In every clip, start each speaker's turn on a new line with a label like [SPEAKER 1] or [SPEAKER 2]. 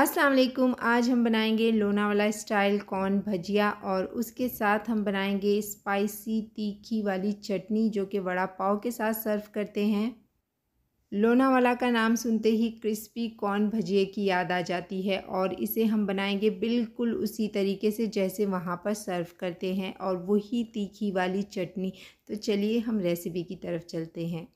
[SPEAKER 1] अस्सलाम वालेकुम आज हम बनाएंगे लोनावाला स्टाइल कॉर्न भजिया और उसके साथ हम बनाएंगे स्पाइसी तीखी वाली चटनी जो कि वड़ा पाव के साथ सर्व करते हैं लोनावाला का नाम सुनते ही क्रिस्पी कॉर्न भजिए की याद आ जाती है और इसे हम बनाएंगे बिल्कुल उसी तरीके से जैसे वहाँ पर सर्व करते हैं और वही तीखी वाली चटनी तो चलिए हम रेसिपी की तरफ चलते हैं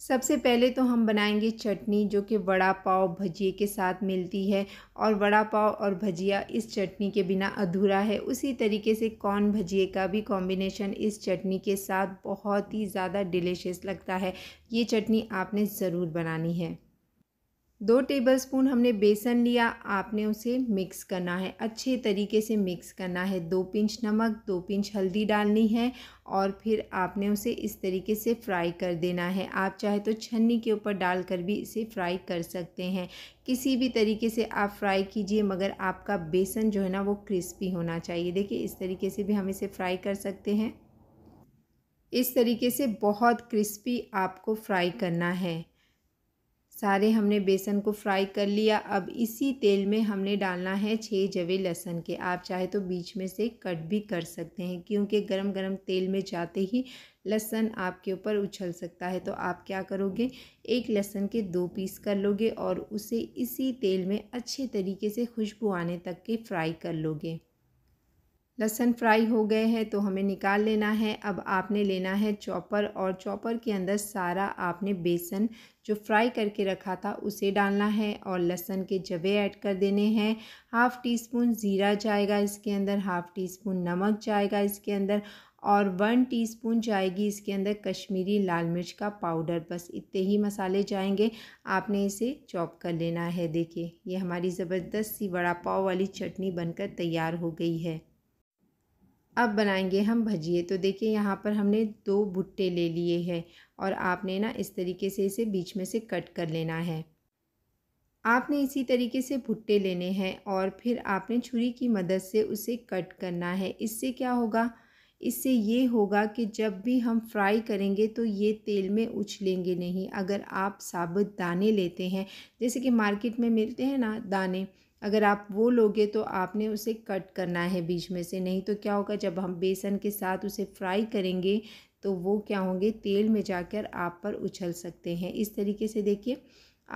[SPEAKER 1] सबसे पहले तो हम बनाएंगे चटनी जो कि वड़ा पाव भजिए के साथ मिलती है और वड़ा पाव और भजिया इस चटनी के बिना अधूरा है उसी तरीके से कॉर्न भजिए का भी कॉम्बिनेशन इस चटनी के साथ बहुत ही ज़्यादा डिलीशियस लगता है ये चटनी आपने ज़रूर बनानी है दो टेबलस्पून हमने बेसन लिया आपने उसे मिक्स करना है अच्छे तरीके से मिक्स करना है दो पिंच नमक दो पिंच हल्दी डालनी है और फिर आपने उसे इस तरीके से फ्राई कर देना है आप चाहे तो छन्नी के ऊपर डालकर भी इसे फ्राई कर सकते हैं किसी भी तरीके से आप फ्राई कीजिए मगर आपका बेसन जो है ना वो क्रिस्पी होना चाहिए देखिए इस तरीके से भी हम इसे फ्राई कर सकते हैं इस तरीके से बहुत क्रिस्पी आपको फ्राई करना है सारे हमने बेसन को फ्राई कर लिया अब इसी तेल में हमने डालना है छः जवे लहसुन के आप चाहे तो बीच में से कट भी कर सकते हैं क्योंकि गरम गरम तेल में जाते ही लहसन आपके ऊपर उछल सकता है तो आप क्या करोगे एक लहसन के दो पीस कर लोगे और उसे इसी तेल में अच्छे तरीके से खुशबू आने तक के फ्राई कर लोगे लहसन फ्राई हो गए हैं तो हमें निकाल लेना है अब आपने लेना है चॉपर और चॉपर के अंदर सारा आपने बेसन जो फ्राई करके रखा था उसे डालना है और लहसन के जवे ऐड कर देने हैं हाफ़ टी स्पून ज़ीरा जाएगा इसके अंदर हाफ़ टी स्पून नमक जाएगा इसके अंदर और वन टीस्पून जाएगी इसके अंदर कश्मीरी लाल मिर्च का पाउडर बस इतने ही मसाले जाएंगे आपने इसे चॉप कर लेना है देखिए ये हमारी ज़बरदस्त सी वड़ा पाव वाली चटनी बनकर तैयार हो गई है अब बनाएंगे हम भजिए तो देखिए यहाँ पर हमने दो भुट्टे ले लिए हैं और आपने ना इस तरीके से इसे बीच में से कट कर लेना है आपने इसी तरीके से भुट्टे लेने हैं और फिर आपने छुरी की मदद से उसे कट करना है इससे क्या होगा इससे ये होगा कि जब भी हम फ्राई करेंगे तो ये तेल में उछलेंगे नहीं अगर आप साबुत दाने लेते हैं जैसे कि मार्केट में मिलते हैं ना दाने अगर आप वो लोगे तो आपने उसे कट करना है बीच में से नहीं तो क्या होगा जब हम बेसन के साथ उसे फ्राई करेंगे तो वो क्या होंगे तेल में जाकर आप पर उछल सकते हैं इस तरीके से देखिए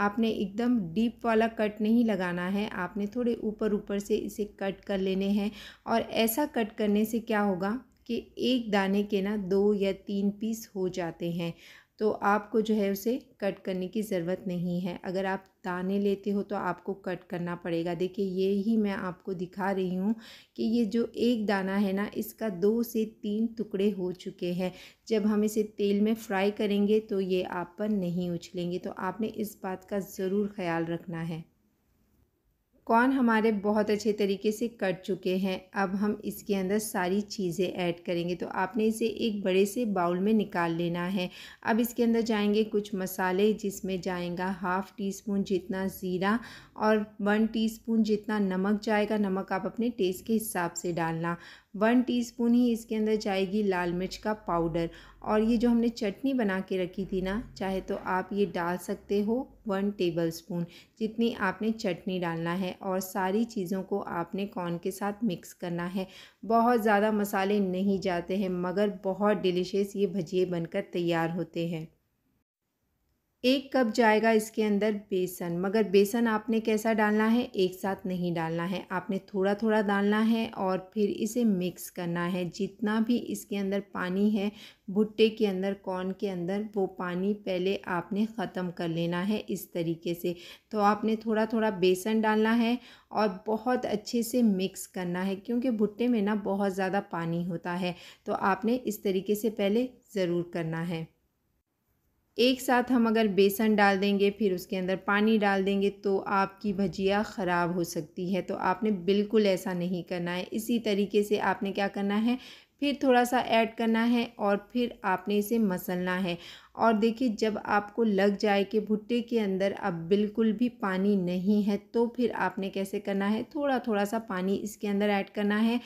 [SPEAKER 1] आपने एकदम डीप वाला कट नहीं लगाना है आपने थोड़े ऊपर ऊपर से इसे कट कर लेने हैं और ऐसा कट करने से क्या होगा कि एक दाने के ना दो या तीन पीस हो जाते हैं तो आपको जो है उसे कट करने की ज़रूरत नहीं है अगर आप दाने लेते हो तो आपको कट करना पड़ेगा देखिए ये ही मैं आपको दिखा रही हूँ कि ये जो एक दाना है ना इसका दो से तीन टुकड़े हो चुके हैं जब हम इसे तेल में फ्राई करेंगे तो ये आप पर नहीं उछलेंगे तो आपने इस बात का ज़रूर ख्याल रखना है कॉर्न हमारे बहुत अच्छे तरीके से कट चुके हैं अब हम इसके अंदर सारी चीज़ें ऐड करेंगे तो आपने इसे एक बड़े से बाउल में निकाल लेना है अब इसके अंदर जाएंगे कुछ मसाले जिसमें जाएगा हाफ़ टी स्पून जितना ज़ीरा और वन टी स्पून जितना नमक जाएगा नमक आप अपने टेस्ट के हिसाब से डालना वन टीस्पून ही इसके अंदर जाएगी लाल मिर्च का पाउडर और ये जो हमने चटनी बना के रखी थी ना चाहे तो आप ये डाल सकते हो वन टेबल स्पून जितनी आपने चटनी डालना है और सारी चीज़ों को आपने कॉर्न के साथ मिक्स करना है बहुत ज़्यादा मसाले नहीं जाते हैं मगर बहुत डिलिशियस ये भजिए बनकर तैयार होते हैं एक कप जाएगा इसके अंदर बेसन मगर बेसन आपने कैसा डालना है एक साथ नहीं डालना है आपने थोड़ा थोड़ा डालना है और फिर इसे मिक्स करना है जितना भी इसके अंदर पानी है भुट्टे के अंदर कॉर्न के अंदर वो पानी पहले आपने ख़त्म कर लेना है इस तरीके से तो आपने थोड़ा थोड़ा बेसन डालना है और बहुत अच्छे से मिक्स करना है क्योंकि भुट्टे में ना बहुत ज़्यादा पानी होता है तो आपने इस तरीके से पहले ज़रूर करना है एक साथ हम अगर बेसन डाल देंगे फिर उसके अंदर पानी डाल देंगे तो आपकी भजिया ख़राब हो सकती है तो आपने बिल्कुल ऐसा नहीं करना है इसी तरीके से आपने क्या करना है फिर थोड़ा सा ऐड करना है और फिर आपने इसे मसलना है और देखिए जब आपको लग जाए कि भुट्टे के अंदर अब बिल्कुल भी पानी नहीं है तो फिर आपने कैसे करना है थोड़ा थोड़ा सा पानी इसके अंदर ऐड करना है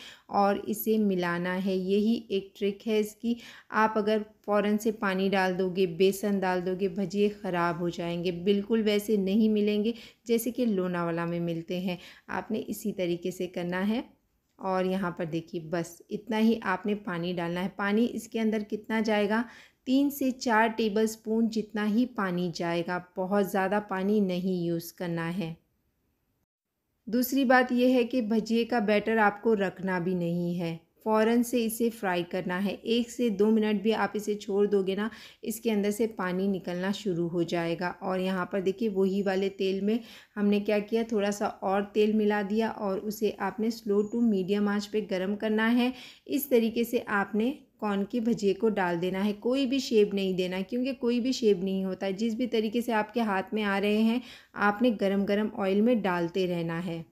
[SPEAKER 1] और इसे मिलाना है यही एक ट्रिक है इसकी आप अगर फ़ौरन से पानी डाल दोगे बेसन डाल दोगे भजिए ख़राब हो जाएंगे बिल्कुल वैसे नहीं मिलेंगे जैसे कि लोनावाला में मिलते हैं आपने इसी तरीके से करना है और यहाँ पर देखिए बस इतना ही आपने पानी डालना है पानी इसके अंदर कितना जाएगा तीन से चार टेबल स्पून जितना ही पानी जाएगा बहुत ज़्यादा पानी नहीं यूज़ करना है दूसरी बात यह है कि भजिए का बैटर आपको रखना भी नहीं है फ़ौरन से इसे फ्राई करना है एक से दो मिनट भी आप इसे छोड़ दोगे ना इसके अंदर से पानी निकलना शुरू हो जाएगा और यहाँ पर देखिए वही वाले तेल में हमने क्या किया थोड़ा सा और तेल मिला दिया और उसे आपने स्लो टू मीडियम आंच पे गरम करना है इस तरीके से आपने कॉर्न की भजिए को डाल देना है कोई भी शेप नहीं देना क्योंकि कोई भी शेप नहीं होता जिस भी तरीके से आपके हाथ में आ रहे हैं आपने गरम गरम ऑयल में डालते रहना है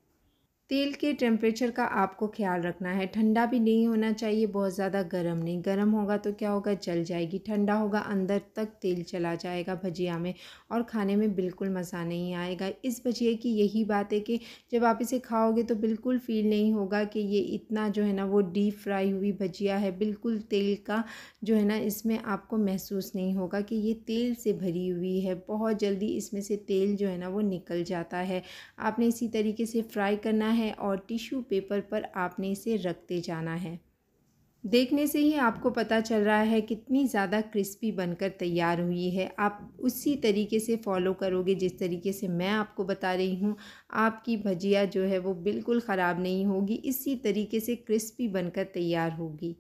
[SPEAKER 1] तेल के टेम्परेचर का आपको ख्याल रखना है ठंडा भी नहीं होना चाहिए बहुत ज़्यादा गर्म नहीं गर्म होगा तो क्या होगा जल जाएगी ठंडा होगा अंदर तक तेल चला जाएगा भजिया में और खाने में बिल्कुल मज़ा नहीं आएगा इस भजिए की यही बात है कि जब आप इसे खाओगे तो बिल्कुल फील नहीं होगा कि ये इतना जो है ना वो डीप फ्राई हुई भजिया है बिल्कुल तेल का जो है ना इसमें आपको महसूस नहीं होगा कि ये तेल से भरी हुई है बहुत जल्दी इसमें से तेल जो है ना वो निकल जाता है आपने इसी तरीके से फ्राई करना है है और टिश्यू पेपर पर आपने इसे रखते जाना है देखने से ही आपको पता चल रहा है कितनी ज़्यादा क्रिस्पी बनकर तैयार हुई है आप उसी तरीके से फॉलो करोगे जिस तरीके से मैं आपको बता रही हूँ आपकी भजिया जो है वो बिल्कुल ख़राब नहीं होगी इसी तरीके से क्रिस्पी बनकर तैयार होगी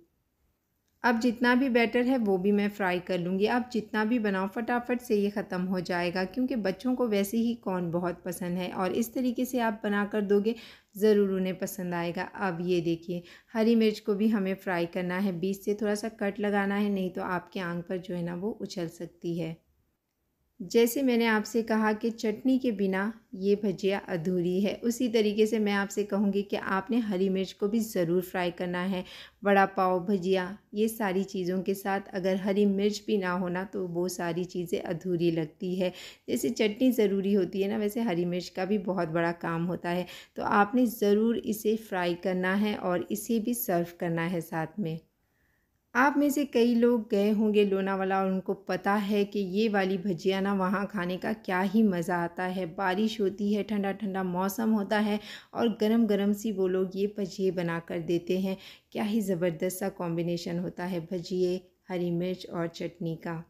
[SPEAKER 1] अब जितना भी बैटर है वो भी मैं फ्राई कर लूँगी आप जितना भी बनाओ फटाफट से ये ख़त्म हो जाएगा क्योंकि बच्चों को वैसे ही कॉर्न बहुत पसंद है और इस तरीके से आप बना कर दोगे ज़रूर उन्हें पसंद आएगा अब ये देखिए हरी मिर्च को भी हमें फ्राई करना है बीच से थोड़ा सा कट लगाना है नहीं तो आपके आंख पर जो है ना वो उछल सकती है जैसे मैंने आपसे कहा कि चटनी के बिना ये भजिया अधूरी है उसी तरीके से मैं आपसे कहूँगी कि आपने हरी मिर्च को भी ज़रूर फ्राई करना है बड़ा पाव भजिया ये सारी चीज़ों के साथ अगर हरी मिर्च भी ना होना तो वो सारी चीज़ें अधूरी लगती है जैसे चटनी ज़रूरी होती है ना वैसे हरी मिर्च का भी बहुत बड़ा काम होता है तो आपने ज़रूर इसे फ्राई करना है और इसे भी सर्व करना है साथ में आप में से कई लोग गए होंगे लोनावाला और उनको पता है कि ये वाली भजिया ना वहाँ खाने का क्या ही मज़ा आता है बारिश होती है ठंडा ठंडा मौसम होता है और गरम गरम सी वो लोग ये भजिए बना कर देते हैं क्या ही ज़बरदस्त सा कॉम्बिनेशन होता है भजिए हरी मिर्च और चटनी का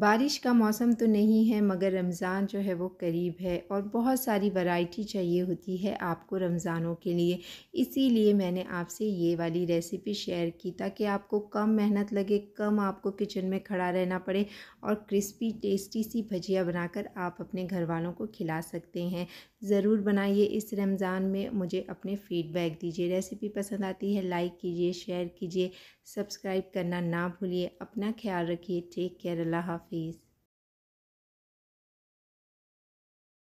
[SPEAKER 1] बारिश का मौसम तो नहीं है मगर रमज़ान जो है वो करीब है और बहुत सारी वैरायटी चाहिए होती है आपको रमज़ानों के लिए इसीलिए मैंने आपसे ये वाली रेसिपी शेयर की ताकि आपको कम मेहनत लगे कम आपको किचन में खड़ा रहना पड़े और क्रिस्पी टेस्टी सी भजिया बनाकर आप अपने घर वालों को खिला सकते हैं ज़रूर बनाइए इस रमज़ान में मुझे अपने फ़ीडबैक दीजिए रेसिपी पसंद आती है लाइक कीजिए शेयर कीजिए सब्सक्राइब करना ना भूलिए अपना ख्याल रखिए टेक केयर अल्लाह हाफिज़